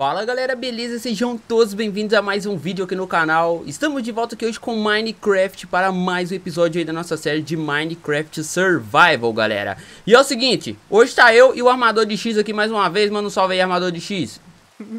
Fala galera, beleza? Sejam todos bem-vindos a mais um vídeo aqui no canal. Estamos de volta aqui hoje com Minecraft para mais um episódio aí da nossa série de Minecraft Survival, galera. E é o seguinte, hoje tá eu e o Armador de X aqui mais uma vez, mano, salve aí Armador de X.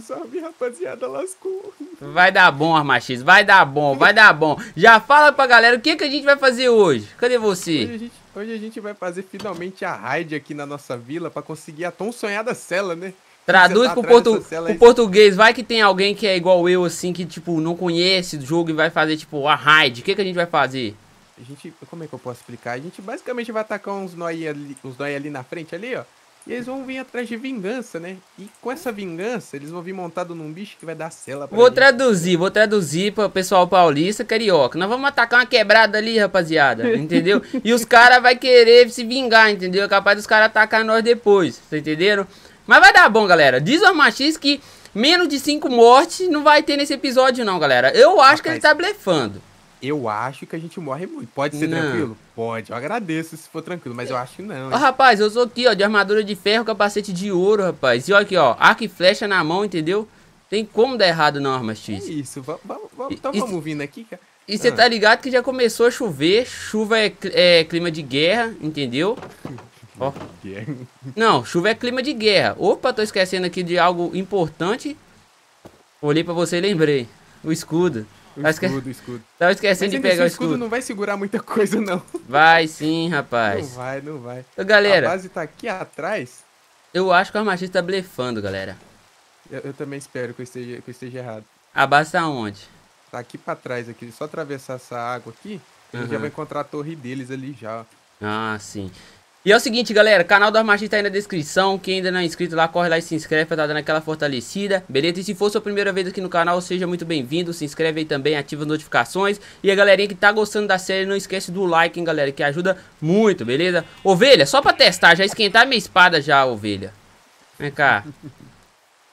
Salve rapaziada, lascou. Vai dar bom, X. vai dar bom, vai dar bom. Já fala pra galera o que, que a gente vai fazer hoje. Cadê você? Hoje a gente, hoje a gente vai fazer finalmente a raid aqui na nossa vila pra conseguir a tão sonhada cela, né? Traduz tá pro, portu pro português. Vai que tem alguém que é igual eu, assim, que, tipo, não conhece o jogo e vai fazer, tipo, a raid. O que, que a gente vai fazer? A gente. Como é que eu posso explicar? A gente basicamente vai atacar uns nós ali, uns nós ali na frente, ali, ó. E eles vão vir atrás de vingança, né? E com essa vingança, eles vão vir montado num bicho que vai dar cela pra Vou gente. traduzir, vou traduzir pro pessoal paulista, carioca. Nós vamos atacar uma quebrada ali, rapaziada, entendeu? e os caras vai querer se vingar, entendeu? É capaz dos caras atacar nós depois, vocês entenderam? Mas vai dar bom, galera. Diz o Machis que menos de 5 mortes não vai ter nesse episódio, não, galera. Eu acho tá Rapaz, que ele tá blefando. Eu acho que a gente morre muito. Pode ser não. tranquilo? Pode. Eu agradeço se for tranquilo, mas eu acho que não. rapaz, eu sou aqui, ó, de armadura de ferro, capacete de ouro, rapaz. E olha aqui, ó, arco e flecha na mão, entendeu? Tem como dar errado não, Arma X. É isso, então vamos, vamos, então vamos vindo aqui, cara. É- e você ah. tá ligado que já começou a chover, chuva é, é clima de guerra, entendeu? Ó. É não, chuva é clima de guerra. Opa, tô esquecendo aqui de algo importante. Olhei pra você e lembrei. O escudo. O tá escudo, o escudo. Tava tá esquecendo de pegar assim, o escudo. O escudo não vai segurar muita coisa, não. Vai sim, rapaz. Não vai, não vai. Então, galera... A base tá aqui atrás. Eu acho que o armagista tá blefando, galera. Eu, eu, também espero que eu, esteja, que eu esteja errado. A base tá onde? Tá aqui pra trás, aqui. Só atravessar essa água aqui, e a gente já vai encontrar a torre deles ali já. Ah, sim. E é o seguinte, galera, canal do Armagista tá aí na descrição, quem ainda não é inscrito lá, corre lá e se inscreve pra tá dando aquela fortalecida, beleza? E se for sua primeira vez aqui no canal, seja muito bem-vindo, se inscreve aí também, ativa as notificações, e a galerinha que tá gostando da série, não esquece do like, hein, galera, que ajuda muito, beleza? Ovelha, só pra testar, já esquentar minha espada já, ovelha. Vem cá.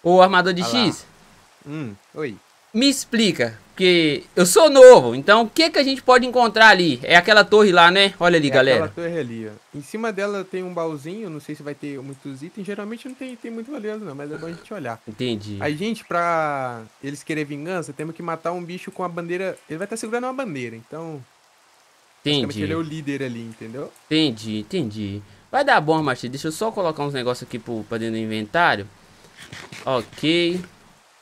Ô, armador de Olá. X. Hum, oi. Me explica, porque eu sou novo, então o que que a gente pode encontrar ali? É aquela torre lá, né? Olha ali, é galera. Aquela torre ali, ó. Em cima dela tem um baúzinho, não sei se vai ter muitos itens. Geralmente não tem, tem muito valioso, não, mas é bom a gente olhar. Entendi. A gente, pra eles querer vingança, temos que matar um bicho com a bandeira. Ele vai estar segurando uma bandeira, então. Entendi. Ele é o líder ali, entendeu? Entendi, entendi. Vai dar bom, Martins. Deixa eu só colocar uns negócios aqui pro, pra dentro do inventário. Ok.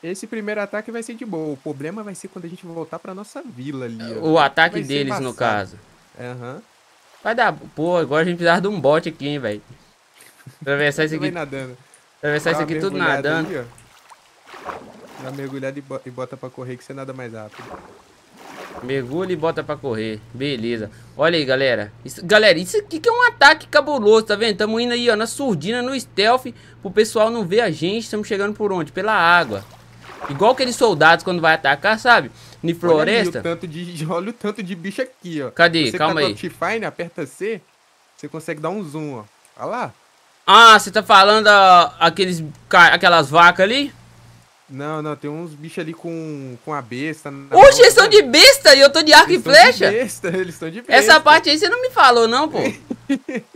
Esse primeiro ataque vai ser de boa. O problema vai ser quando a gente voltar pra nossa vila ali. É, ó. O ataque vai deles, no caso. Aham. Uhum. Vai dar. Pô, agora a gente precisa de um bot aqui, hein, velho. Atravessar isso aqui. nadando. Atravessar isso aqui tudo nadando. Ali, ó. Dá mergulhada e bota pra correr que você nada mais rápido. Mergulha e bota pra correr. Beleza. Olha aí, galera. Isso, galera, isso aqui que é um ataque cabuloso, tá vendo? Tamo indo aí, ó, na surdina, no stealth, pro pessoal não ver a gente. Estamos chegando por onde? Pela água. Igual aqueles soldados quando vai atacar, sabe? Em floresta. Olha, o tanto de, olha o tanto de bicho aqui, ó. Cadê? Você tá Calma tá aí. Optifine, aperta C, você consegue dar um zoom, ó. Olha lá. Ah, você tá falando ó, aqueles, aquelas vacas ali? Não, não, tem uns bichos ali com, com a besta. Oxe, eles estão né? de besta e eu tô de arco eles e flecha. Besta, eles estão de besta. Essa parte aí você não me falou, não, pô.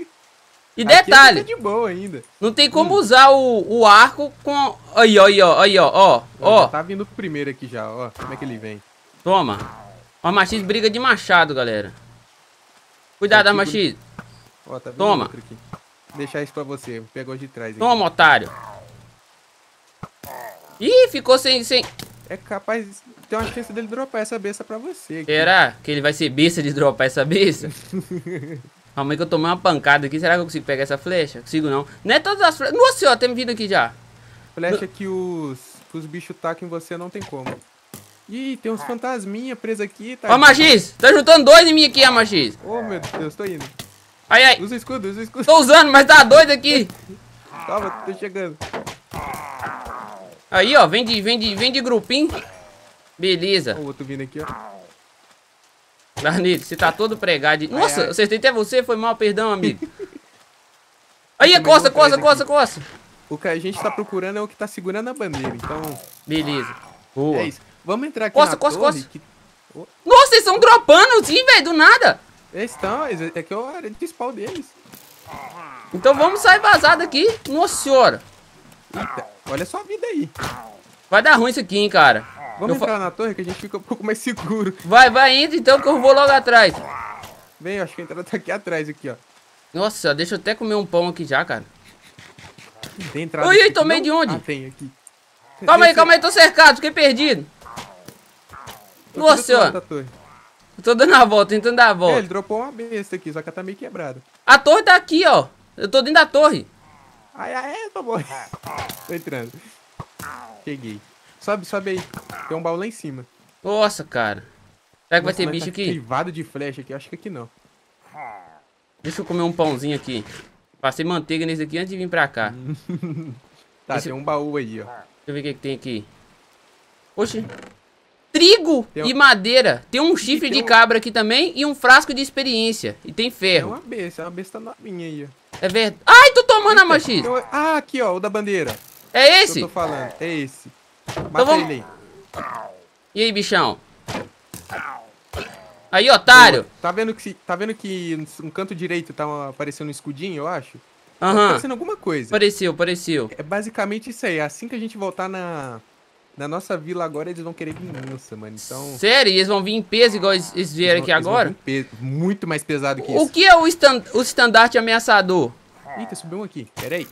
E é detalhe, de boa ainda. não tem como hum. usar o, o arco com... Aí, ó, aí, ó, aí, ó, ó, ó. Tá vindo o primeiro aqui já, ó, como é que ele vem. Toma. Ó, Machis briga de machado, galera. Cuidado, é Machis. Ó, tá Toma. Vou deixar isso pra você, pegou de trás. Aqui. Toma, otário. Ih, ficou sem, sem... É capaz, tem uma chance dele dropar essa besta pra você. Aqui. Será que ele vai ser besta de dropar essa besta? Calma aí que eu tomei uma pancada aqui. Será que eu consigo pegar essa flecha? Consigo não. Não é todas as flechas. Nossa senhora, tem vindo aqui já. Flecha que os, que os bichos tacam em você não tem como. Ih, tem uns ah. fantasminha presos aqui. Tá Ó, Machis, tá juntando dois em mim aqui, a Ô, oh, meu Deus, tô indo. Ai, ai. Usa escudos, escudo, usa escudo. Tô usando, mas tá doido aqui. Calma, tô chegando. Aí, ó, vem de, vem de, vem de grupinho. Beleza. o outro vindo aqui, ó. Darnito, você tá todo pregado. Nossa, ai, ai. acertei até você, foi mal, perdão, amigo. Aí, costa, costa, costa, costa. O que a gente tá procurando é o que tá segurando a bandeira, então... Beleza. Boa. É isso. Vamos entrar aqui coça, na coça, torre, que... Nossa, eles estão dropando sim, velho, do nada. Eles estão, é que é o área principal deles. Então vamos sair vazado aqui. Nossa senhora. Eita, olha só a vida aí. Vai dar ruim isso aqui, hein, cara. Vamos entrar na torre que a gente fica um pouco mais seguro. Vai, vai indo então que eu vou logo atrás. Vem, acho que a entrada tá aqui atrás, aqui, ó. Nossa, deixa eu até comer um pão aqui já, cara. Tem entrada. Ui, tomei não? de onde? Ah, tem aqui. Calma aí, calma aí, tô cercado, fiquei perdido. Nossa, ó. Eu tô dando a volta, tentando dar a é, volta. É, ele dropou uma besta aqui, só que ela tá meio quebrada. A torre tá aqui, ó. Eu tô dentro da torre. Ai, ai, tô morrendo. Tô entrando. Cheguei. Sobe, sobe aí. Tem um baú lá em cima. Nossa, cara. Será que Nossa, vai ter bicho tá aqui? privado de flecha aqui. Acho que aqui não. Deixa eu comer um pãozinho aqui. Passei manteiga nesse aqui antes de vir pra cá. tá, Esse... tem um baú aí, ó. Deixa eu ver o que, que tem aqui. Oxi. Trigo um... e madeira. Tem um chifre tem de um... cabra aqui também e um frasco de experiência. E tem é ferro. É uma besta, é uma besta novinha aí, ó. É verdade. Ai, tô tomando Eita, a machista. Eu... Ah, aqui, ó, o da bandeira. É esse? eu tô falando, é esse então vamos... ele E aí, bichão? Aí, otário! tá vendo que, tá vendo que um canto direito tá aparecendo um escudinho, eu acho? Tá Aham. Tá aparecendo alguma coisa. Pareceu, pareceu. É basicamente isso aí. Assim que a gente voltar na, na nossa vila agora, eles vão querer vingança, mano. Então... Sério? E eles vão vir em peso igual eles, eles vieram eles vão, aqui agora? Peso, muito mais pesado que o isso. O que é o, stand, o estandarte ameaçador? Eita, subiu um aqui. Pera aí.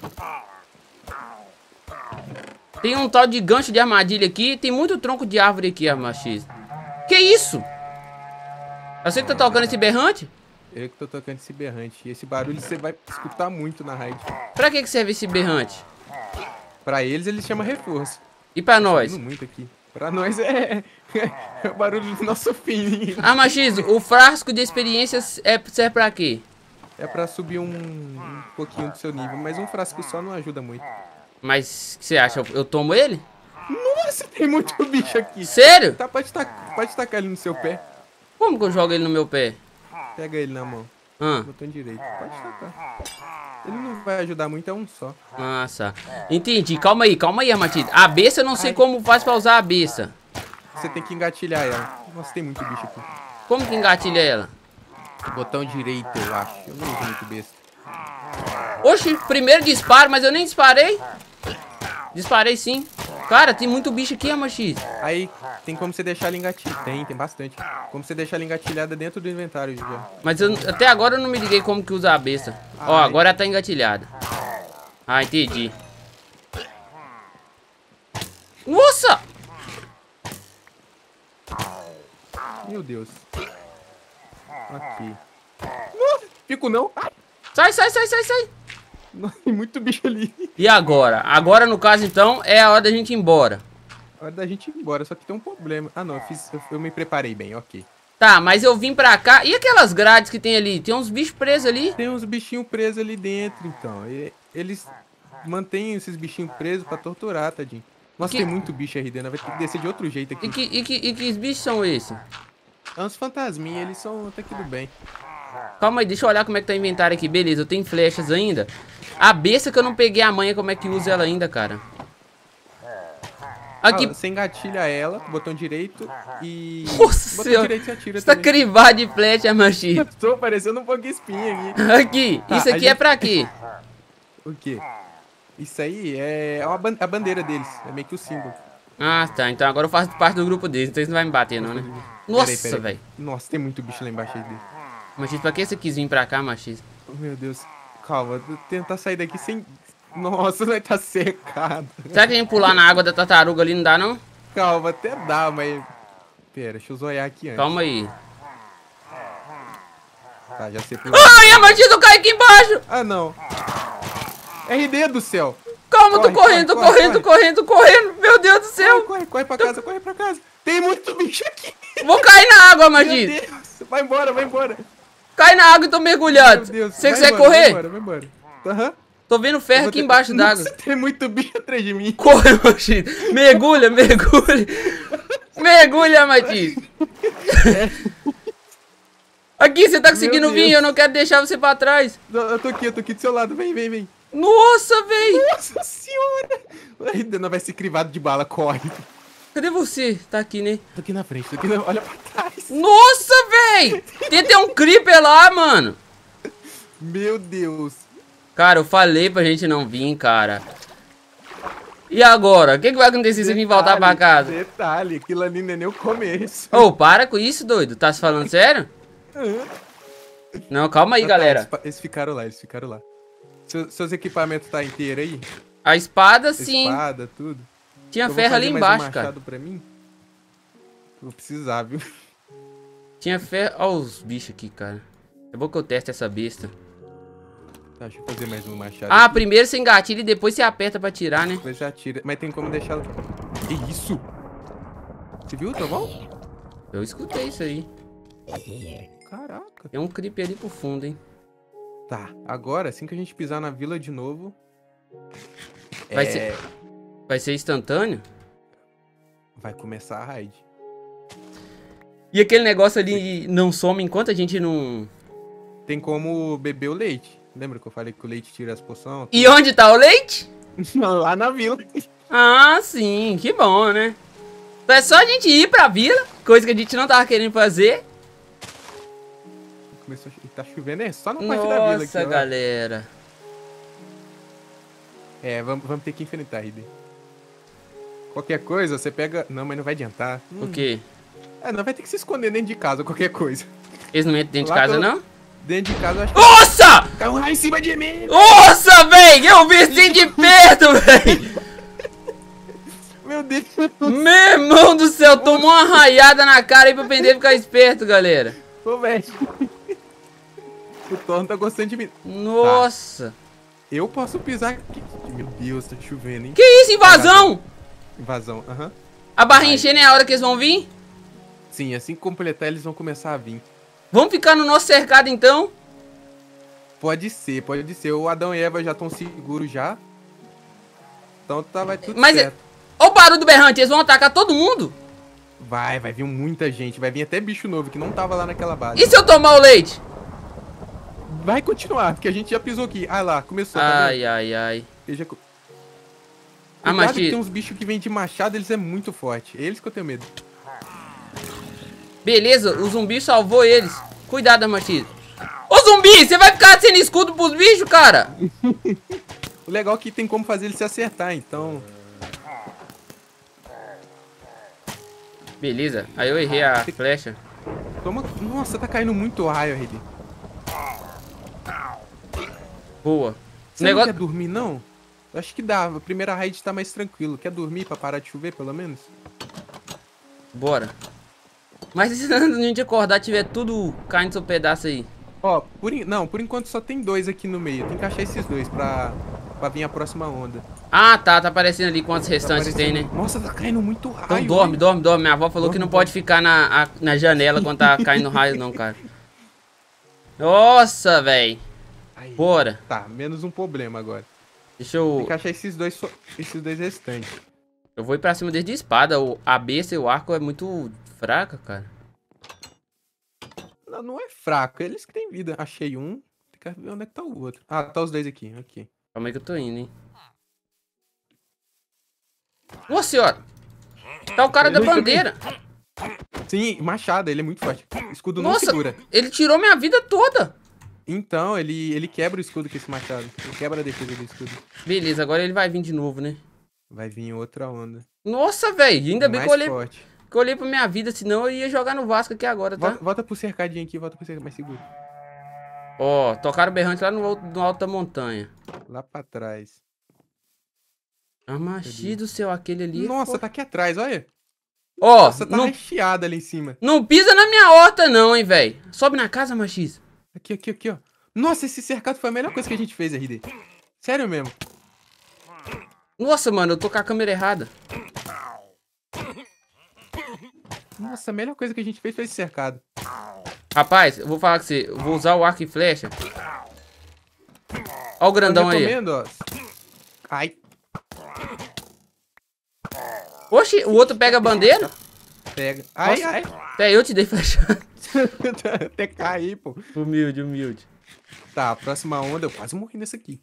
Tem um tal de gancho de armadilha aqui. Tem muito tronco de árvore aqui, arma X. Que isso? Você que tá tocando esse berrante? Eu que tô tocando esse berrante. E esse barulho você vai escutar muito na raid. Pra que, que serve esse berrante? Pra eles, ele chama reforço. E pra tá nós? muito aqui. Pra nós é... é o barulho do nosso fim. Ah, Machizo, o frasco de experiências é... serve pra quê? É pra subir um... um pouquinho do seu nível, mas um frasco só não ajuda muito. Mas o que você acha? Eu, eu, tomo ele? Nossa, tem muito bicho aqui. Sério? Tá, pode, tacar, pode tacar ele no seu pé. Como que eu jogo ele no meu pé? Pega ele na mão. Ah. Botão direito. Pode tacar. Ele não vai ajudar muito, é um só. Nossa. Entendi. Calma aí, calma aí, Armatida. A besta eu não sei Ai. como faz pra usar a besta. Você tem que engatilhar ela. Nossa, tem muito bicho aqui. Como que engatilha ela? Botão direito, eu acho. Eu não uso muito besta. Oxi, primeiro disparo, mas eu nem disparei. Disparei sim. Cara, tem muito bicho aqui, Arma X. Aí, tem como você deixar ela engatilhada. Tem, tem bastante. Como você deixar ela engatilhada dentro do inventário, Julião. Mas eu, até agora eu não me liguei como que usar a besta. Ó, agora ela tá engatilhada. Ah, entendi. Nossa! Meu Deus. Aqui. Não, fico não. Sai, sai, sai, sai, sai. Tem muito bicho ali. E agora? Agora, no caso, então, é a hora da gente ir embora. A hora da gente ir embora, só que tem um problema. Ah, não, eu, fiz, eu, eu me preparei bem, ok. Tá, mas eu vim pra cá. E aquelas grades que tem ali? Tem uns bichos presos ali? Tem uns bichinhos presos ali dentro, então. E, eles mantêm esses bichinhos presos pra torturar, tadinho. Nossa, que... tem muito bicho aí dentro. Né? Vai ter que descer de outro jeito aqui. E que, e que, e que bichos são esses? É uns fantasminha, eles são até que do bem. Calma aí, deixa eu olhar como é que tá o inventário aqui. Beleza, eu tenho flechas ainda. A besta que eu não peguei a manha, como é que usa ela ainda, cara? Aqui. Ah, você engatilha ela, botão direito e. Nossa botão senhora. direito você atira. Você tá crivado de flecha, machinho. Tô parecendo um pouco espinha aqui. Aqui, tá, isso aqui é gente... é pra quê? o quê? Isso aí é, é a bandeira deles, é meio que o símbolo. Ah, tá. Então agora eu faço parte do grupo deles, então eles não vão me bater, não, né? Nossa, velho. Nossa, tem muito bicho lá embaixo dele. Machis, pra que você quis vir pra cá, Machis? Oh, meu Deus calma. Tentar sair daqui sem. Nossa, vai estar tá secado. Será que a gente pular na água da tartaruga ali não dá, não? Calma, até dá, mas. Pera, deixa eu zoiar aqui antes. Calma aí. Tá, já sei pular. Ai, a maldita cai aqui embaixo! Ah, não. RD do céu! Calma, corre, tô correndo, corre, tô correndo, corre. correndo, correndo. Meu Deus do céu. Corre, corre, corre pra casa, corre pra casa. Tem muito bicho aqui. Vou cair na água, Magia. Vai embora, vai embora. Cai na água e tô mergulhado. Meu Deus. Você quiser embora, correr? Vai embora, vai embora. Uhum. Tô vendo ferro aqui embaixo d'água. Tem muito bicho atrás de mim. Corre, Machito. Mergulha, mergulha. mergulha, Machito. É. aqui, você tá conseguindo vir. Eu não quero deixar você pra trás. eu tô aqui, eu tô aqui do seu lado. Vem, vem, vem. Nossa, velho. Nossa senhora. Ainda não vai ser crivado de bala. Corre. Cadê você? Tá aqui, né? Tô aqui na frente, tô aqui na... Olha pra trás. Nossa, véi! Tem até um creeper lá, mano. Meu Deus. Cara, eu falei pra gente não vir, cara. E agora? O que, que vai acontecer se eu vir voltar pra casa? Detalhe, aquilo ali não é nem o começo. Ô, oh, para com isso, doido. Tá se falando sério? não, calma aí, ah, galera. Tá, eles, eles, ficaram lá, eles ficaram lá. Seu, seus equipamentos tá inteiro aí? A espada, sim. A espada, tudo. Tinha ferro ali embaixo, um cara. Pra mim? Não precisar, viu? Tinha ferro. Olha os bichos aqui, cara. É bom que eu teste essa besta. Tá, deixa eu fazer mais um machado. Ah, aqui. primeiro você engatilha e depois você aperta pra tirar, né? Depois já tira. Mas tem como deixar. Que isso? Você viu o bom? Eu escutei isso aí. Caraca. É um creep ali pro fundo, hein? Tá, agora, assim que a gente pisar na vila de novo. Vai é... ser. Vai ser instantâneo? Vai começar a raid. E aquele negócio ali não some enquanto a gente não. Tem como beber o leite. Lembra que eu falei que o leite tira as poções? E onde tá o leite? Lá na vila. Ah, sim, que bom, né? Então é só a gente ir pra vila, coisa que a gente não tava querendo fazer. Começou a... Tá chovendo, é só na parte Nossa, da vila aqui. Nossa, galera. Ó. É, vamos, vamos ter que enfrentar, Ribeiro. Qualquer coisa, você pega. Não, mas não vai adiantar. O quê? Hum. É, não vai ter que se esconder dentro de casa, qualquer coisa. Eles não entram dentro Lá de casa, não? Dentro de casa, eu acho que... Nossa! Caiu um raio em cima de mim! Nossa, velho! Eu vi assim de perto, véi! Meu Deus! Meu irmão do céu, tomou uma raiada na cara aí pra aprender a ficar esperto, galera. Ô, véi. O Thor tá gostando de mim. Tá. Nossa! Tá. Eu posso pisar aqui. Meu Deus, tá chovendo, hein? Que isso, invasão! Caraca. Invasão, aham. Uhum. A barrinha enchendo é a hora que eles vão vir? Sim, assim que completar, eles vão começar a vir. Vamos ficar no nosso cercado, então? Pode ser, pode ser. O Adão e Eva já estão seguros já. Então tá, vai tudo Mas é certo. É... ó o barulho do berrante, eles vão atacar todo mundo? Vai, vai vir muita gente. Vai vir até bicho novo que não tava lá naquela base. E se eu tomar o leite? Vai continuar, porque a gente já pisou aqui. Ah lá, começou. Ai, tá ai, ai. Já... Ah, mas que... tem uns bichos que vêm de machado, eles é muito forte. Eles que eu tenho medo. Beleza, o zumbi salvou eles. Cuidado, Amati. Ô zumbi, você vai ficar sendo escudo pros bichos, cara? o legal é que tem como fazer ele se acertar, então... Beleza, aí eu errei a flecha. Toma... Nossa, tá caindo muito raio, Rede. Boa. Você negócio... não quer dormir, não? acho que dá. A primeira raid tá mais tranquilo. Quer dormir pra parar de chover, pelo menos? Bora. Mas se a gente acordar tiver tudo caindo seu pedaço aí? Ó, por in... não, por enquanto só tem dois aqui no meio. Tem que achar esses dois pra, pra vir a próxima onda. Ah, tá. Tá aparecendo ali quantos tá restantes aparecendo... tem, né? Nossa, tá caindo muito raio. Então dorme, dorme, dorme. Minha avó falou dorme, que não dorme. pode ficar na, a, na janela quando tá caindo raio não, cara. Nossa, velho. Bora. Tá, menos um problema agora. Deixa eu... Tem que achar esses dois, so... esses dois restantes. Eu vou ir pra cima deles de espada. O... A besta e o arco é muito fraca, cara. Não, não é fraca. Eles que têm vida. Achei um. Tem que ver onde é que tá o outro. Ah, tá os dois aqui. Aqui. Calma aí que eu tô indo, hein. Nossa, senhora! Tá o cara ele é da bandeira. Também. Sim, machado. Ele é muito forte. Escudo Nossa, não segura. ele tirou minha vida toda. Então, ele, ele quebra o escudo com esse machado. Ele quebra a defesa do escudo. Beleza, agora ele vai vir de novo, né? Vai vir outra onda. Nossa, velho. Ainda bem que eu olhei, que eu olhei pra minha vida, senão eu ia jogar no Vasco aqui agora, tá? Volta, volta pro cercadinho aqui, volta pro cercadinho, mais seguro. Ó, tocaram o berrante lá no alto, no alto da montanha. Lá pra trás. Amachi do céu, aquele ali. É Nossa, pô. tá aqui atrás, olha. Ó, Nossa, tá não... recheada ali em cima. Não pisa na minha horta não, hein, velho. Sobe na casa, Amachiz. Aqui, aqui, aqui, ó. Nossa, esse cercado foi a melhor coisa que a gente fez, RD. Sério mesmo. Nossa, mano, eu tô com a câmera errada. Nossa, a melhor coisa que a gente fez foi esse cercado. Rapaz, eu vou falar com você. Eu vou usar o arco e flecha. ó o grandão aí. Ó. Ai. Oxi, o outro pega a bandeira? Pega. Ai, Nossa, ai. Até eu te dei flecha até cair, pô. Humilde, humilde. Tá, próxima onda, eu quase morri nessa aqui.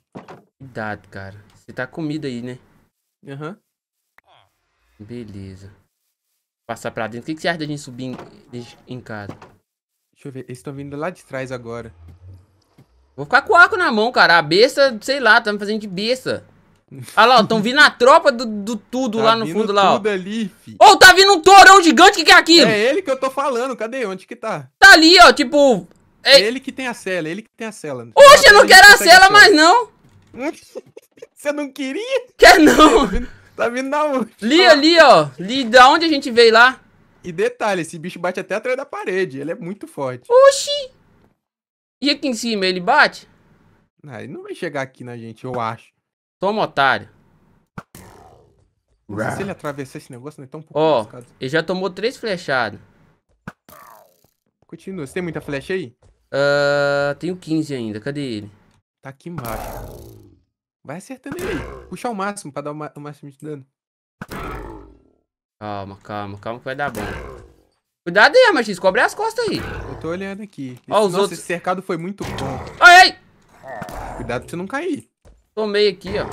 Cuidado, cara. Você tá comida aí, né? Aham. Uhum. Beleza. Passar pra dentro. O que, que você acha da gente subir em, em casa? Deixa eu ver. Eles estão vindo lá de trás agora. Vou ficar com o arco na mão, cara. A besta, sei lá, tá me fazendo de besta. Olha lá, estão vindo a tropa do, do tudo tá lá no fundo lá, tudo ali, filho. Ô, oh, tá vindo um torão gigante, o que, que é aquilo? É ele que eu tô falando, cadê? Onde que tá? Tá ali, ó, tipo... É... é ele que tem a cela, ele que tem a cela. Oxe, eu não quero a cela mais, não. Você não queria? Quer não. Tá, tá vindo, da onde? Li ali, ó. Li da onde a gente veio lá. E detalhe, esse bicho bate até atrás da parede. Ele é muito forte. Oxi. E aqui em cima, ele bate? Ah, ele não vai chegar aqui na gente, eu acho. Toma, otário. Nossa, se ele atravessar esse negócio, não é tão pouco Ó, buscado. ele já tomou três flechadas. Continua. Você tem muita flecha aí? Uh, tenho 15 ainda. Cadê ele? Tá aqui embaixo. Vai acertando ele aí. Puxa o máximo pra dar o, o máximo de dano. Calma, calma, calma que vai dar bom. Cuidado aí, Martins. Cobre as costas aí. Eu tô olhando aqui. Ó, os nossa, outros. esse cercado foi muito bom. Ai, ai! Cuidado pra você não cair. Tomei aqui, ó.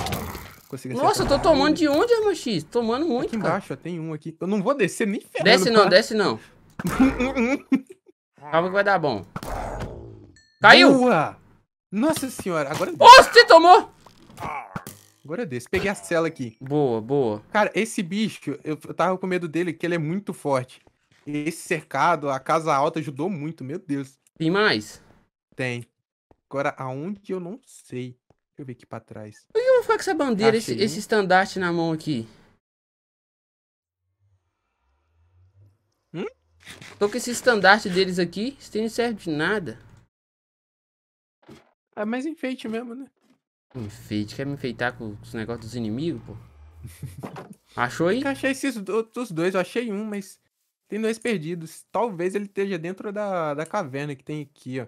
Consegui Nossa, eu tô tomando de onde, irmão X? Tomando muito, aqui embaixo, cara. Ó, tem um aqui. Eu não vou descer nem ferrando. Desce não, cara. Tá? desce não. Calma que vai dar bom. Caiu! Boa. Nossa senhora, agora... Nossa, você tomou! Agora eu desse. Peguei a cela aqui. Boa, boa. Cara, esse bicho, eu, eu tava com medo dele, que ele é muito forte. Esse cercado, a casa alta ajudou muito, meu Deus. Tem mais? Tem. Agora, aonde eu não sei. Deixa eu ver aqui pra trás. Por que eu vou ficar com essa bandeira, tá esse, esse estandarte na mão aqui? Hum? Tô com esse estandarte deles aqui. Isso não serve de nada. É mais enfeite mesmo, né? Enfeite? Quer me enfeitar com os negócios dos inimigos, pô? Achou aí? Eu achei esses outros dois. Eu achei um, mas tem dois perdidos. Talvez ele esteja dentro da, da caverna que tem aqui, ó.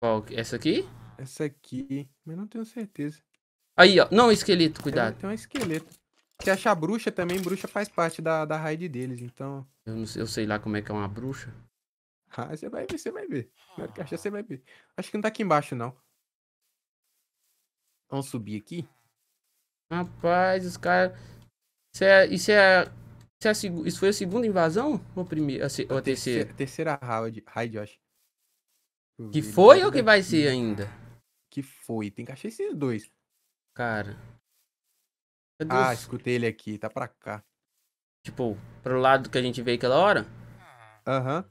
Qual? Essa aqui? Essa aqui, mas não tenho certeza. Aí, ó. Não, esqueleto, cuidado. Tem um esqueleto. Se achar bruxa também, bruxa faz parte da, da raid deles, então. Eu, não sei, eu sei lá como é que é uma bruxa. Ah, você vai ver, você vai ver. Na hora que achar, você vai ver. Acho que não tá aqui embaixo, não. Vamos subir aqui? Rapaz, os caras. Isso é. Isso é. é seg... isso foi a segunda invasão? Ou a, primeira, a, a terceira? Terceira raid, raid eu acho. Que foi ou que vai ser ainda? que foi. Tem que achar esses dois. Cara. Cadê ah, os... escutei ele aqui, tá pra cá. Tipo, pro lado que a gente veio aquela hora? Aham. Uhum.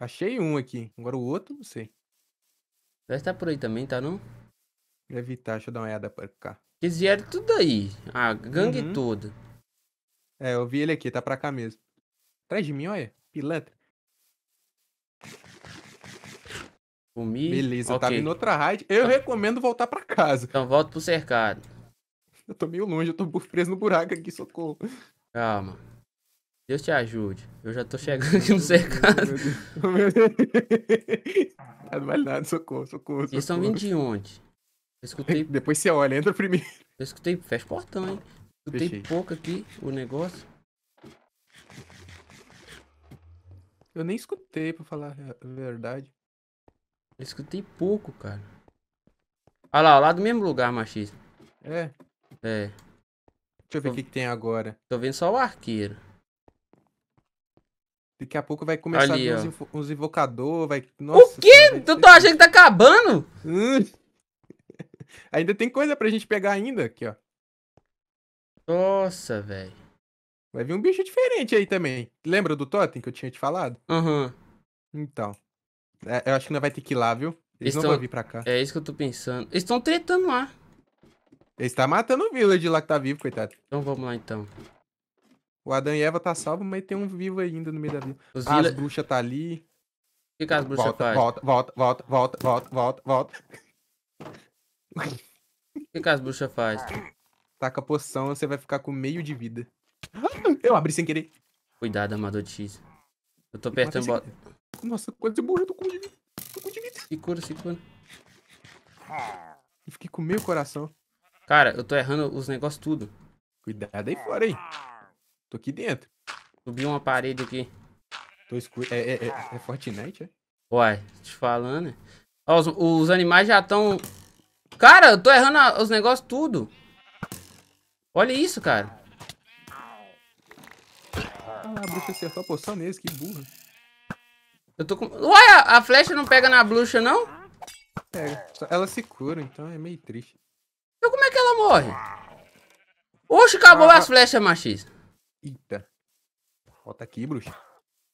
Achei um aqui. Agora o outro, não sei. Deve estar tá por aí também, tá não? Deve estar, tá, deixa eu dar uma olhada pra cá. Eles vieram tudo aí. A gangue uhum. toda. É, eu vi ele aqui, tá pra cá mesmo. Atrás de mim, olha. Pilantra. Comi. Beleza, tá okay. em outra raid. Eu tá. recomendo voltar pra casa. Então volta pro cercado. Eu tô meio longe, eu tô preso no buraco aqui, socorro. Calma. Deus te ajude. Eu já tô chegando aqui no cercado. Meu Deus. Não vale nada, socorro, socorro. socorro. Eles estão vindo de onde? Eu escutei. Depois você olha, entra primeiro. Eu escutei. Fecha o portão, hein? escutei Fechei. pouco aqui o negócio. Eu nem escutei, pra falar a verdade. Eu escutei pouco, cara. Ah lá, lá do mesmo lugar, machista. É? É. Deixa eu ver o tô... que, que, tem agora. Tô vendo só o arqueiro. Daqui a pouco vai começar Ali, uns, invo uns invocador, vai... Nossa, o quê? Cara, tu tá achando que tá acabando? ainda tem coisa pra gente pegar ainda, aqui, ó. Nossa, velho. Vai vir um bicho diferente aí também. Lembra do totem que eu tinha te falado? Aham. Uhum. Então. É, eu acho que não vai ter que ir lá, viu? Eles, Eles não tão... vão vir pra cá. É isso que eu tô pensando. Eles estão tretando lá. Eles tá matando o village lá que tá vivo, coitado. Então vamos lá, então. O Adão e Eva tá salvo, mas tem um vivo ainda no meio da vida. Os ah, vila... As bruxas tá ali. O que, que as bruxas volta, fazem? Volta, volta, volta, volta, volta, volta, volta. O que, que as bruxas fazem? Taca tá a poção, você vai ficar com meio de vida. Eu abri sem querer. Cuidado, amador X. Eu tô apertando botão. Nossa, quase morreu, tô com de vida. Tô com de vida. cura, se cura. Eu fiquei com meio coração. Cara, eu tô errando os negócios tudo. Cuidado aí fora aí. Tô aqui dentro. Subi uma parede aqui. Tô escuro. É, é, é, é Fortnite, é? Uai, te falando, né? Ó, os, os animais já estão. Cara, eu tô errando os negócios tudo. Olha isso, cara. Ah, a bruxa acertou a é poção mesmo, que burra. Eu tô com... Uai, a, a flecha não pega na bruxa, não? Pega. É, ela se cura, então é meio triste. Então como é que ela morre? Oxe, acabou ah, as flechas, machista. Eita. Volta aqui, bruxa.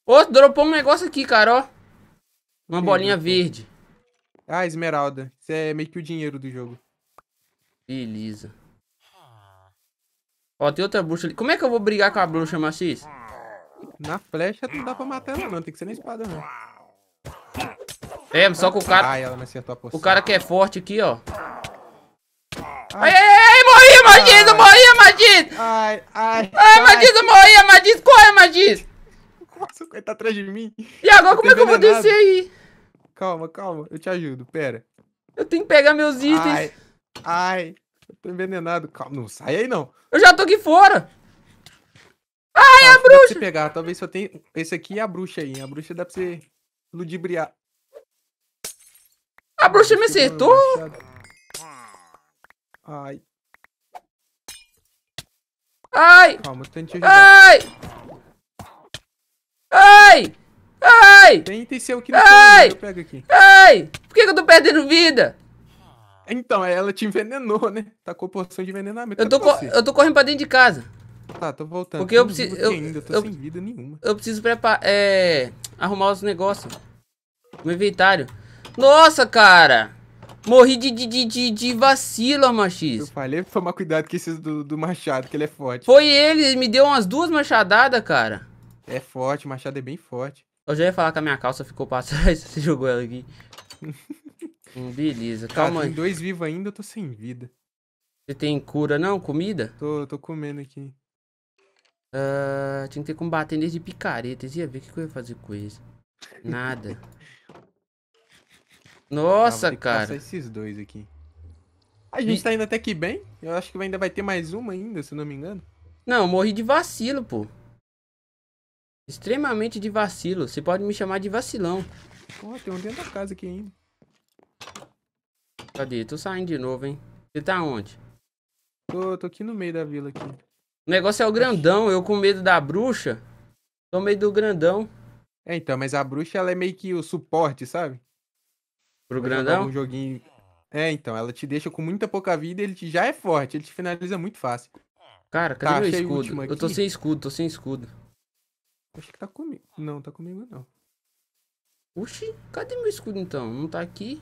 Ô, dropou um negócio aqui, cara, ó. Uma Sim, bolinha verde. Ah, esmeralda. Isso é meio que o dinheiro do jogo. Beleza. Ó, tem outra bruxa ali. Como é que eu vou brigar com a bruxa, machista? Na flecha não dá pra matar ela não, tem que ser na espada não. Né? É, só que o cara... Ai, ela não acertou a poção. O cara que é forte aqui, ó. Ai, ai, ai, morri, Magis, morri, Magis! Ai, ai, ai, Magis, morri, Magis, corre, Magis! Nossa, ele tá atrás de mim. E agora como é que eu vou descer aí? Calma, calma, eu te ajudo, pera. Eu tenho que pegar meus itens. Ai, ai, eu tô envenenado. Calma, não sai aí não. Eu já tô aqui fora. Ai, tá, a bruxa! Dá pra pegar, talvez só tenha. Esse aqui é a bruxa aí. A bruxa dá pra você ludibriar. A bruxa me acertou! Ai. Ai! Calma, eu te Ai! Ai! Ai! Tem, tem seu aqui no Ai! Chão, né? eu pego aqui. Ai! Por que, que eu tô perdendo vida? Então, ela te envenenou, né? Tá a porção de envenenamento. Eu tá tô, eu tô correndo pra dentro de casa tá, tô voltando. Porque eu preciso. Eu, ainda, tô eu, sem vida nenhuma. Eu preciso preparar. É. Arrumar os negócios. Meu inventário. Nossa, cara! Morri de, de, de, de, vacila, machista. Eu falei pra tomar cuidado com esses do, do machado, que ele é forte. Foi ele, ele me deu umas duas machadadas, cara. É forte, machado é bem forte. Eu já ia falar que a minha calça ficou pra trás, você jogou ela aqui. hum, beleza, calma ah, aí. dois vivos ainda, eu tô sem vida. Você tem cura não? Comida? Tô, tô comendo aqui. Uh, tinha que ter desde Picareta picaretas. Ia ver o que, que eu ia fazer com isso. Nada. Nossa, ah, cara. esses dois aqui. A gente e... tá indo até que bem. Eu acho que ainda vai ter mais uma ainda, se não me engano. Não, morri de vacilo, pô. Extremamente de vacilo. Você pode me chamar de vacilão. Pô, tem um dentro da casa aqui ainda. Cadê? Tô saindo de novo, hein? Você tá onde? Tô, tô aqui no meio da vila aqui. O negócio é o grandão, eu com medo da bruxa. Tô meio do grandão. É, então, mas a bruxa ela é meio que o suporte, sabe? Pro grandão? Um joguinho. É, então, ela te deixa com muita pouca vida, ele te... já é forte, ele te finaliza muito fácil. Cara, cadê tá, meu escudo? Eu tô sem escudo, tô sem escudo. Acho que tá comigo. Não, tá comigo não. Oxi, cadê meu escudo então? Não tá aqui?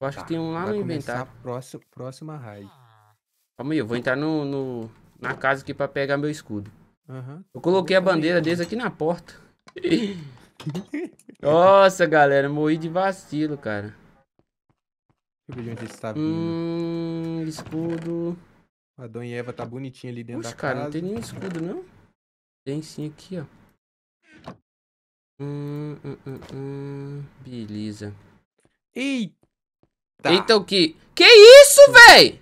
Eu acho tá, que tem um lá no inventário. Próxima, próxima raid. Calma aí, eu vou entrar no, no na casa aqui pra pegar meu escudo. Uhum. Eu coloquei a bandeira deles aqui na porta. Nossa, galera, morri de vacilo, cara. Deixa eu ver de onde tá vindo. Hum, escudo. A Dona Eva tá bonitinha ali dentro Puxa, da cara, casa. cara, não tem nenhum escudo, não? Tem sim aqui, ó. Hum, hum, hum, hum. Beleza. Eita! Eita o que? Que isso, véi?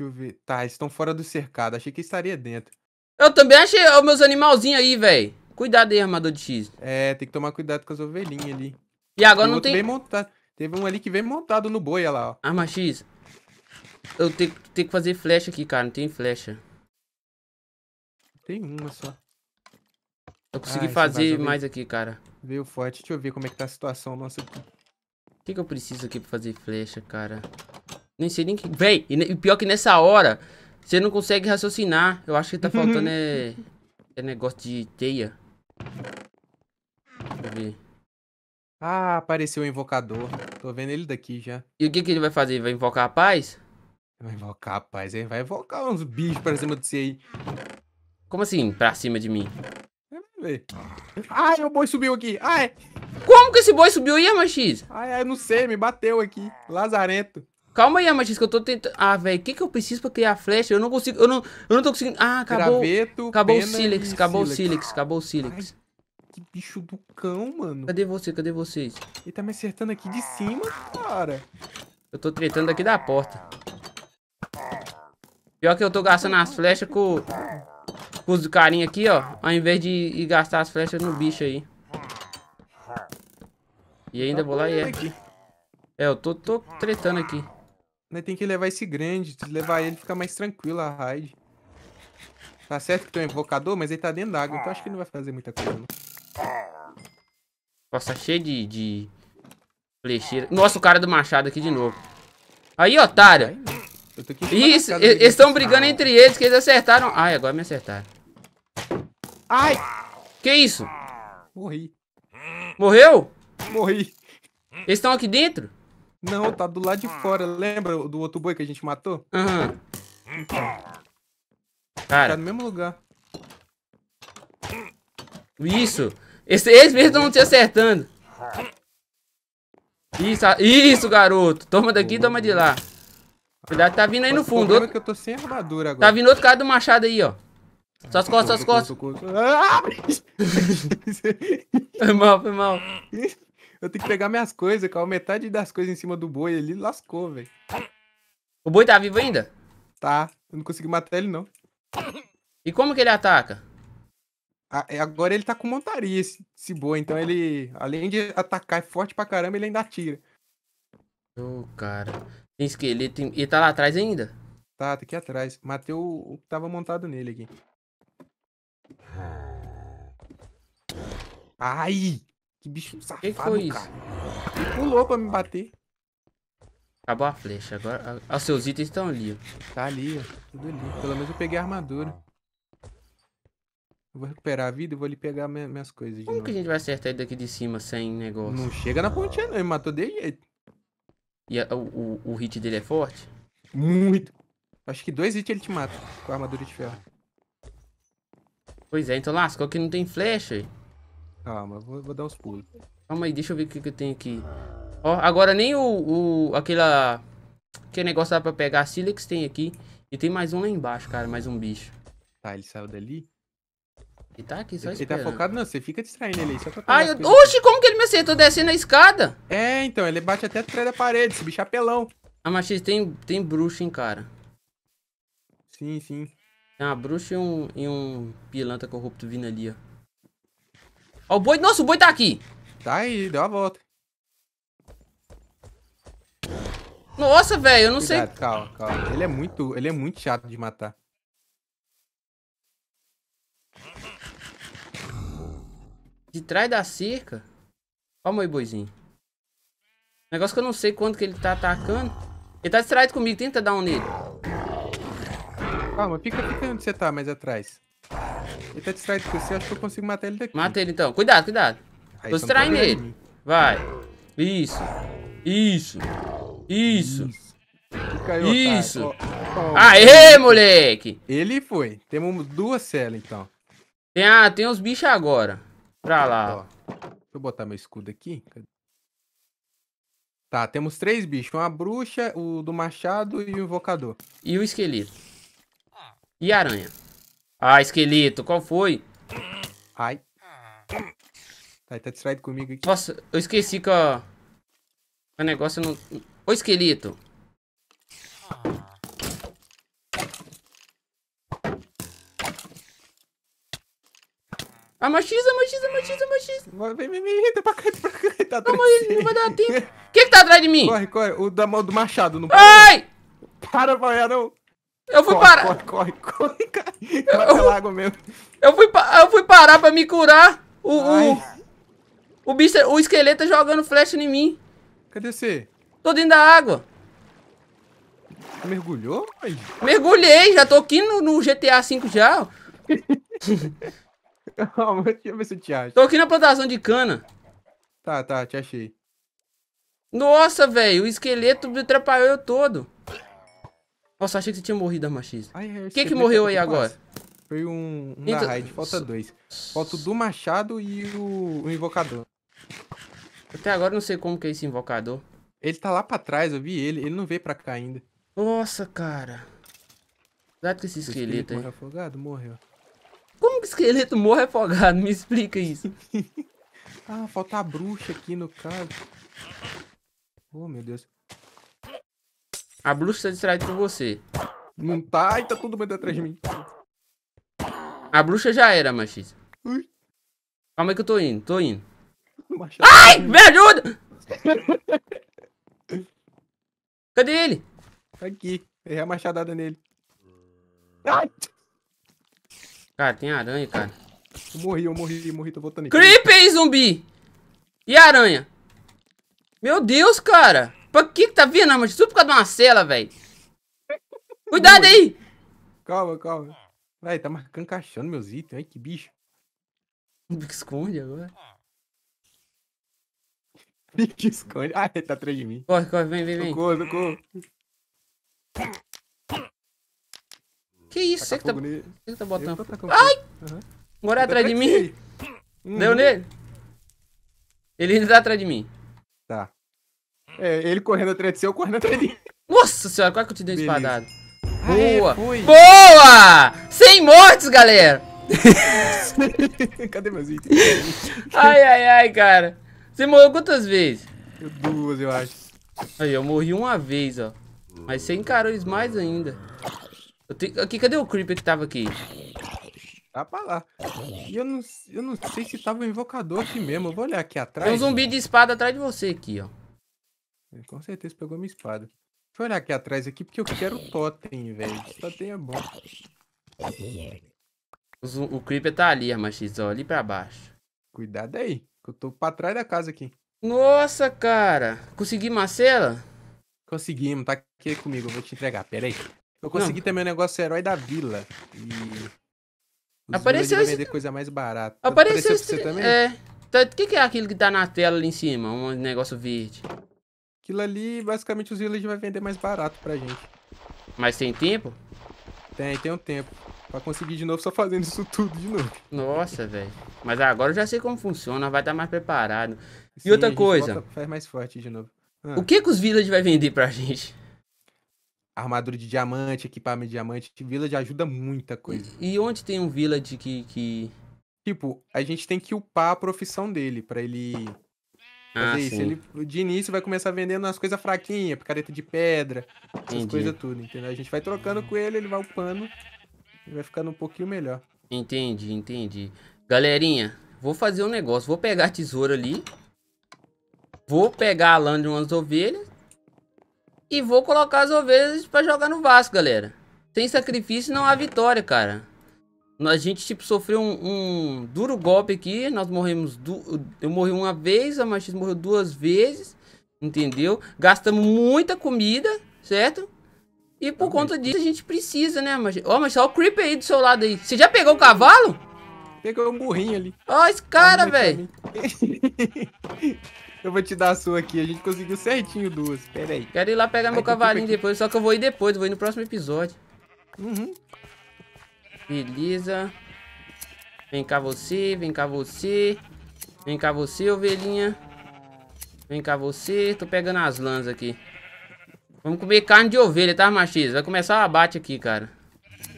Deixa eu ver. Tá, eles estão fora do cercado. Achei que estaria dentro. Eu também achei os meus animalzinhos aí, velho. Cuidado aí, armador de X. É, tem que tomar cuidado com as ovelhinhas ali. E agora tem não tem... Bem montado. Teve um ali que veio montado no boi, olha lá, ó. Arma X. Eu tenho, tenho que fazer flecha aqui, cara. Não tem flecha. Tem uma só. Eu consegui ah, fazer mais aqui, cara. Veio forte. Deixa eu ver como é que tá a situação nossa. O que, que eu preciso aqui pra fazer flecha, cara? Nem sei nem que. Véi, e, e pior que nessa hora, você não consegue raciocinar. Eu acho que tá faltando é. É negócio de teia. Deixa eu ver. Ah, apareceu o invocador. Tô vendo ele daqui já. E o que, que ele vai fazer? Vai invocar a paz? Vai invocar a paz, ele vai invocar uns bichos pra cima de você aí. Como assim, pra cima de mim? Ai, o boi subiu aqui. Ai. Como que esse boi subiu aí, MX? Ai, ai, não sei, me bateu aqui. Lazarento. Calma aí, Amatiz, que eu tô tentando. Ah, velho, o que que eu preciso pra criar flecha? Eu não consigo. Eu não, eu não tô conseguindo. Ah, acabou. Graveto, acabou o sílex, acabou o sílex, acabou o sílex. Que bicho do cão, mano. Cadê você? Cadê vocês? Ele tá me acertando aqui de cima, cara. Eu tô tretando aqui da porta. Pior que eu tô gastando as flechas com, com os carinha aqui, ó. Ao invés de ir gastar as flechas no bicho aí. E ainda tá vou lá e é. Tá aqui. É, eu tô, tô tretando aqui. Nós né, tem que levar esse grande. Se levar ele, fica mais tranquilo a raid. Tá certo que tem um invocador, mas ele tá dentro d'água. Então acho que não vai fazer muita coisa. Não. Nossa, tá cheio de, de... Flecheira. Nossa, o cara do machado aqui de novo. Aí, otário. Isso, eles estão brigando entre eles, que eles acertaram. Ai, agora me acertaram. Ai! Que isso? Morri. Morreu? Morri. Eles estão aqui dentro? Não, tá do lado de fora. Lembra do outro boi que a gente matou? Aham. Uhum. Cara. Tá no mesmo lugar. Isso. Esse, mesmo não te acertando. Isso, ah, isso, garoto. Toma daqui, toma de lá. Cuidado, tá vindo aí no fundo. Outro... que eu tô sem armadura agora. Tá vindo outro cara do machado aí, ó. As costas, as costas. Ah! foi mal, foi mal. Eu tenho que pegar minhas coisas, cara. Metade das coisas em cima do boi ali lascou, velho. O boi tá vivo ainda? Tá. Eu não consegui matar ele, não. E como que ele ataca? É, agora ele tá com montaria, esse, esse boi. Então ele, além de atacar é forte pra caramba, ele ainda atira. Ô, oh, cara. Tem esqueleto. Ele tá lá atrás ainda? Tá, tá aqui atrás. Matei o, o que tava montado nele aqui. Ai! Que bicho safado, que foi cara. isso? Ele pulou pra me bater. Acabou a flecha. Agora. Ah, os seus itens estão ali, ó. Tá ali, ó. Tudo ali. Pelo menos eu peguei a armadura. Eu vou recuperar a vida e vou ali pegar minhas coisas. Como novo. que a gente vai acertar ele daqui de cima sem negócio? Não chega na pontinha, não. Ele matou de jeito. E a, o, o, hit dele é forte? Muito. Acho que dois hits ele te mata com a armadura de ferro. Pois é, então lascou que não tem flecha. Calma, vou, vou dar os pulos. Calma aí, deixa eu ver o que, que eu tenho aqui. Ó, agora nem o, o aquela... Que negócio dá pra pegar. A Silex tem aqui. E tem mais um lá embaixo, cara. Mais um bicho. Tá, ele saiu dali? Ele tá aqui, só ele, tá esperando. Ele tá focado, não. Você fica distraindo ele aí, só pra pegar Ai, eu... Oxi, como que ele me acertou descendo a escada? É, então. Ele bate até atrás da parede. Esse bicho é apelão. Ah, mas tem, tem bruxo, hein, cara. Sim, sim. Tem uma bruxa e um, e um pilantra corrupto vindo ali, ó. Ó, o boi. Nossa, o boi tá aqui. Tá aí, deu a volta. Nossa, velho, eu não Cuidado, sei. Calma, calma. Ele é muito, ele é muito chato de matar. De trás da cerca? Calma aí, boizinho. Negócio que eu não sei quanto que ele tá atacando. Ele tá distraído comigo, tenta dar um nele. Calma, fica, fica onde você tá, mais atrás. Ele tá distraído com você, acho que eu consigo matar ele daqui. Mata ele então. Cuidado, cuidado. Aí, Tô então distraindo tá ele. Vai. Isso. Isso. Isso. Isso. Caiu, Isso. Aê, moleque! Ele foi. Temos duas celas, então. Tem, ah, tem uns bichos agora. Pra lá. Ó, deixa eu botar meu escudo aqui. Tá, temos três bichos. Uma bruxa, o do machado e o invocador. E o esqueleto. E a aranha. Ah, esqueleto, qual foi? Ai. Tá, tá distraído comigo aqui. Nossa, eu esqueci que a... O negócio não... Ô, esqueleto. a machista, machista, machista, machista. Vem, vem, vem, entra pra cá, entra pra cá. Ele tá Calma aí, não vai dar tempo. Quem que tá atrás de mim? Corre, corre. O da, do machado, não Ai! Para, vai, não. Eu fui corre, parar. Corre, corre, corre, cara. Eu, eu, água mesmo. Eu fui, eu fui parar pra me curar. O, o, o, bicho, o esqueleto jogando flecha em mim. Cadê você? Tô dentro da água. Mergulhou? Ai. Mergulhei, já tô aqui no, no GTA V já. Calma, deixa eu ver se eu te acho. Tô aqui na plantação de cana. Tá, tá, te achei. Nossa, velho, o esqueleto me atrapalhou eu todo. Nossa, achei que você tinha morrido da machismo. Quem que morreu aí agora? Foi um, um então, da raid, falta so... dois. Falta o do machado e o, o, invocador. Até agora eu não sei como que é esse invocador. Ele tá lá pra trás, eu vi ele. Ele não veio pra cá ainda. Nossa, cara. Cuidado com esse esqueleto, aí. Morreu afogado? Morreu. Como que esqueleto morre afogado? Me explica isso. ah, falta a bruxa aqui no caso. Oh, meu Deus. A bruxa tá distraída com você. Não tá, e tá todo mundo atrás de mim. A bruxa já era, machista. Ui. Calma aí que eu tô indo, tô indo. Machado. Ai, me é. ajuda! Cadê ele? Aqui, errei é a machadada nele. Ah! Ai! Cara, tem aranha, cara. Eu morri, eu morri, eu morri, tô voltando aqui. Creepy, zumbi! E aranha? Meu Deus, cara! Pra que que tá vindo, amor? Tudo por causa de uma cela, velho. Cuidado aí! Calma, calma. Vai, tá marcando nos meus itens. Ai, que bicho. esconde agora. Bicho, esconde. Ah, ele tá atrás de mim. Corre, corre, vem, vem, vem. Socorro, socorro. Que isso? Você que, tá... que tá botando? Ai! Uhum. Agora é tá atrás de mim. Deu uhum. nele? Ele ainda tá atrás de mim. É, ele correndo atrás de você, eu correndo atrás dele. Nossa senhora, quase que eu te dei uma espadada. Boa! Aê, Boa! Sem mortes, galera! Cadê meus itens? Ai, ai, ai, cara. Você morreu quantas vezes? duas, eu acho. Aí, eu morri uma vez, ó. Mas você encarou mais ainda. Tenho... Aqui, cadê o Creeper que tava aqui? Tá pra lá. E eu não, eu não sei se tava o invocador aqui mesmo. Eu vou olhar aqui atrás. Tem um zumbi de espada atrás de você aqui, ó. É, com certeza pegou minha espada. Deixa eu olhar aqui atrás aqui, porque eu quero o totem, velho. Esse totem é bom. O, Creeper tá ali, Armaxiz, ó, ali pra baixo. Cuidado aí, que eu tô pra trás da casa aqui. Nossa, cara! Consegui Marcela? Conseguimos, tá aqui comigo, eu vou te entregar, pera aí. Eu consegui Não. também o negócio Herói da Vila. E... Apareceu esse... vender coisa mais barata. Apareceu, Apareceu esse... você também? É. Tá, o que, que é aquilo que tá na tela ali em cima? Um negócio verde. Aquilo ali, basicamente, os village vai vender mais barato pra gente. Mas tem tempo? Tem, tem um tempo. Pra conseguir de novo, só fazendo isso tudo de novo. Nossa, velho. Mas agora eu já sei como funciona, vai estar mais preparado. E Sim, outra coisa. Volta, faz mais forte de novo. Ah. O que, que os village vai vender pra gente? Armadura de diamante, equipamento de diamante. Village ajuda muita coisa. E, e onde tem um village que, que. Tipo, a gente tem que upar a profissão dele pra ele ah, sim. Ele, de início, vai começar vendendo as coisas fraquinhas, picareta de pedra, essas Entendi. coisas tudo, entendeu? A gente vai trocando com ele, ele vai upando e vai ficando um pouquinho melhor. Entendi, entendi. Galerinha, vou fazer um negócio. Vou pegar a tesoura ali. Vou pegar a lã de umas ovelhas. E vou colocar as ovelhas para jogar no Vasco, galera. Sem sacrifício não há vitória, cara a gente tipo, sofreu um, um duro golpe aqui. Nós morremos. Du... Eu morri uma vez, a Machis morreu duas vezes. Entendeu? Gastamos muita comida, certo? E por conta disso a gente precisa, né, Machis? Ó, oh, Machis, o creep aí do seu lado aí. Você já pegou o cavalo? Pegou um burrinho ali. Ó, esse cara, velho. eu vou te dar a sua aqui. A gente conseguiu certinho duas. Pera aí. Quero ir lá pegar meu cavalinho depois. Só que eu vou ir depois. Eu vou ir no próximo episódio. Uhum. Beleza. Vem cá você, vem cá você. Vem cá você, ovelhinha. Vem cá você. Tô pegando as lãs aqui. Vamos comer carne de ovelha, tá, machista? Vai começar o abate aqui, cara.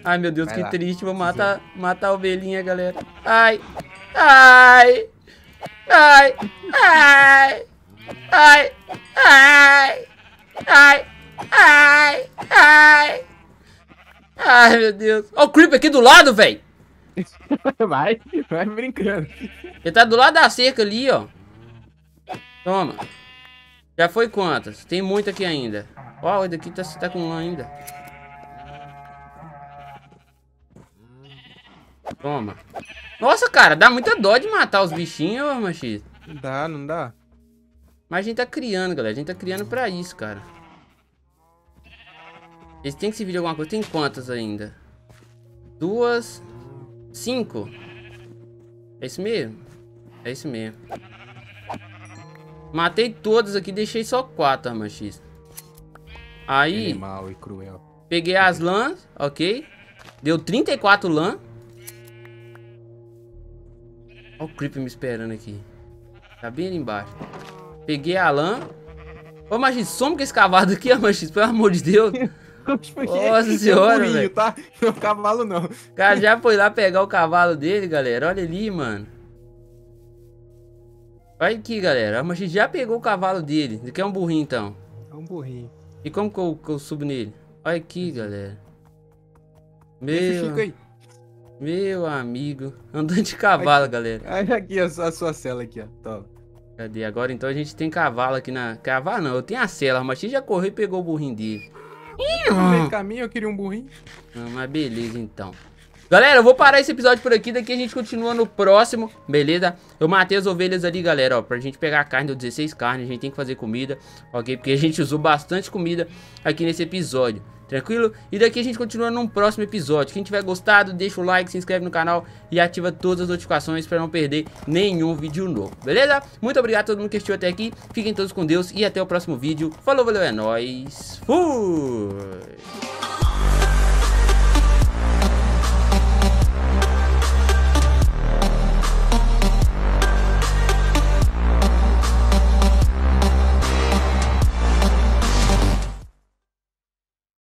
Ai, meu Deus, Vai que lá. triste. Vou matar, matar a ovelhinha, galera. Ai. Ai. Ai. Ai. Ai. Ai. Ai. Ai. Ai. Ai, meu Deus. o Creeper aqui do lado, velho. vai, vai brincando. Ele tá do lado da cerca ali, ó. Toma. Já foi quantas? Tem muito aqui ainda. Ó, o daqui tá, tá com um ainda. Toma. Nossa, cara, dá muita dó de matar os bichinhos, ô, Não dá, não dá. Mas a gente tá criando, galera. A gente tá criando pra isso, cara. Eles têm que se vir de alguma coisa. Tem quantas ainda? Duas. Cinco. É isso mesmo? É isso mesmo. Matei todas aqui, deixei só quatro armas X. Aí. Animal e cruel. Peguei as lãs, ok. Deu 34 lã. Olha o creep me esperando aqui. Tá bem ali embaixo. Peguei a lã. Ô, Magis, some com esse cavalo aqui, ó, Magis, pelo amor de Deus. Nossa é senhora, velho. Tá? Não é cavalo, não. O cara já foi lá pegar o cavalo dele, galera. Olha ali, mano. Olha aqui, galera. A Machine já pegou o cavalo dele. Ele quer um burrinho, então. É um burrinho. E como que eu, que eu subo nele? Olha aqui, galera. Meu... Meu amigo. Andando de cavalo, aqui. galera. Olha aqui a sua, a sua, cela aqui, ó. Toma. Cadê? Agora, então, a gente tem cavalo aqui na... Cavalo não, eu tenho a cela. A Machine já correu e pegou o burrinho dele. No meio do caminho eu queria um burrinho. Ah, mas beleza, então. Galera, eu vou parar esse episódio por aqui. Daqui a gente continua no próximo, beleza? Eu matei as ovelhas ali, galera, ó. Pra gente pegar a carne, deu 16 carnes. A gente tem que fazer comida, ok? Porque a gente usou bastante comida aqui nesse episódio. Tranquilo? E daqui a gente continua num próximo episódio. Quem tiver gostado, deixa o like, se inscreve no canal e ativa todas as notificações para não perder nenhum vídeo novo. Beleza? Muito obrigado a todo mundo que assistiu até aqui. Fiquem todos com Deus e até o próximo vídeo. Falou, valeu, é nóis. Fui!